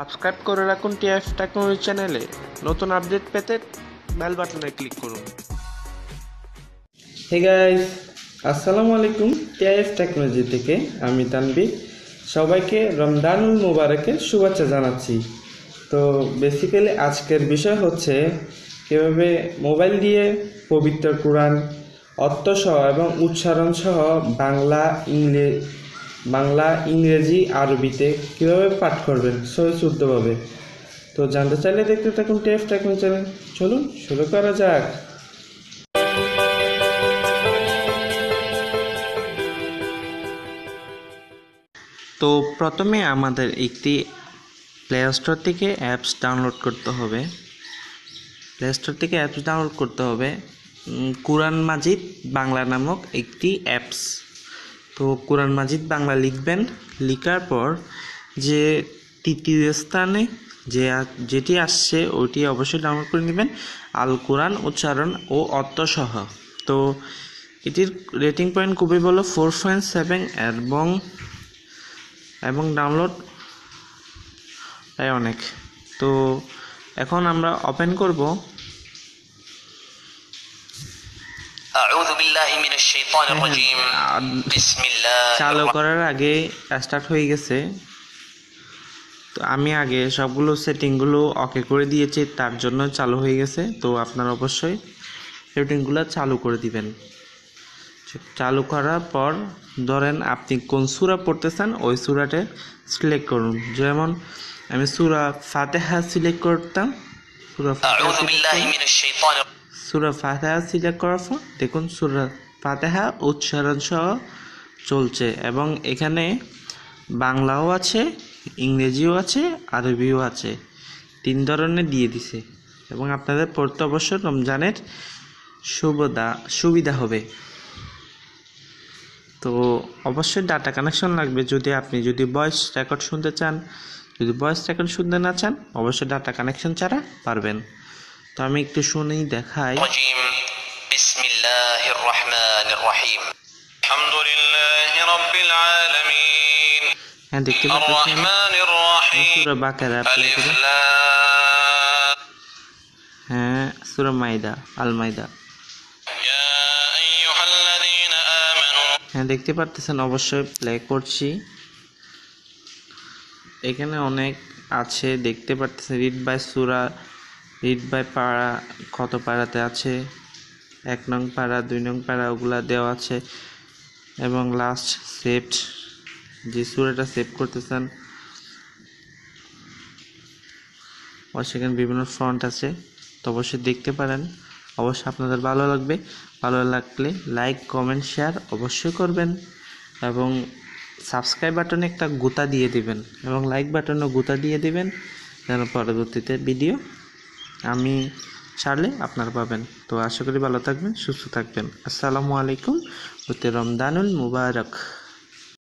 Subscribe করে রাখুন TF technology চ্যানেলে নতুন আপডেট পেতে বেল বাটনে ক্লিক করুন হে গাইস আসসালামু আলাইকুম টিআইএফ টেকনোলজি থেকে আমি তানবি সবাইকে রমজানুল মুবারকের শুভেচ্ছা জানাচ্ছি তো বেসিক্যালি আজকের বিষয় হচ্ছে কীভাবে মোবাইল দিয়ে পবিত্র কোরআন অর্থসহ এবং উচ্চারণ সহ বাংলা ইংরেজি বাংলা ইংরেজি আরবিতে কীভাবে পাঠ করবেন সহজ শুদ্ধভাবে তো জানতে চাইলে দেখতে থাকুন টেস্ট টেকনো চ্যানেল চলুন শুরু করা যাক তো প্রথমে আমাদের একটি প্লে স্টোর থেকে অ্যাপস ডাউনলোড করতে হবে প্লে স্টোর থেকে অ্যাপস ডাউনলোড করতে হবে কুরআন মাজিদ বাংলা নামক একটি অ্যাপস তো কোরআন মাজিদ বাংলা লিখবেন লিখার পর যে তৃতীয় স্থানে যে যেটি আসছে ওটি অবশ্যই ডাউনলোড করে নেবেন আল কোরআন উচ্চারণ ও অর্থসহ তো এটির রেটিং পয়েন্ট খুবই ভালো ফোর পয়েন্ট সেভেন এবং এবং ডাউনলোড তাই অনেক তো এখন আমরা ওপেন করব হ্যাঁ। চালু করার আগে স্টার্ট হয়ে গেছে তো আমি আগে সবগুলো সেটিংগুলো ওকে করে দিয়েছি তার জন্য চালু হয়ে গেছে তো আপনারা অবশ্যই সেটিংগুলো চালু করে দিবেন চালু করার পর ধরেন আপনি কোন সুরা পড়তে চান ওই সুরাটে সিলেক্ট করুন যেমন আমি সুরা ফাতেহা সিলেক্ট করতাম সুরা ফাতেহা সুরা ফাতেহা সিলেক্ট করার পর দেখুন সুরা ফাতেহা উচ্চারণ সহ চলছে এবং এখানে বাংলাও আছে ইংরেজিও আছে আরবিও আছে তিন ধরনের দিয়ে দিছে এবং আপনাদের পড়তে অবশ্য রমজানের সুবিধা সুবিধা হবে তো অবশ্যই ডাটা কানেকশন লাগবে যদি আপনি যদি ভয়েস রেকর্ড শুনতে চান যদি ভয়েস রেকর্ড শুনতে না চান অবশ্যই ডাটা কানেকশন ছাড়া পারবেন তো আমি একটু শুনেই দেখাই হ্যাঁ দেখতে পাচ্ছেন আল হ্যাঁ, হ্যাঁ দেখতে পারতেছেন অবশ্যই প্লে করছি এখানে অনেক আছে দেখতে পারতেছেন রিড বাই সুরা ইটভাই পাড়া কত পাড়াতে আছে এক নং পাড়া দুই নং পাড়া ওগুলো দেওয়া আছে এবং লাস্ট সেভড যে সুরাটা সেভ করতে চান সেখানে বিভিন্ন ফ্রন্ট আছে তো অবশ্যই দেখতে পারেন অবশ্যই আপনাদের ভালো লাগবে ভালো লাগলে লাইক কমেন্ট শেয়ার অবশ্যই করবেন এবং সাবস্ক্রাইব বাটনে একটা গুতা দিয়ে দিবেন এবং লাইক বাটনও গুতা দিয়ে দিবেন যেন পরবর্তীতে ভিডিও আমি ছাড়লে আপনারা পাবেন তো আশা করি ভালো থাকবেন সুস্থ থাকবেন আসসালামু আলাইকুম ওতে রমদানুল মুবারক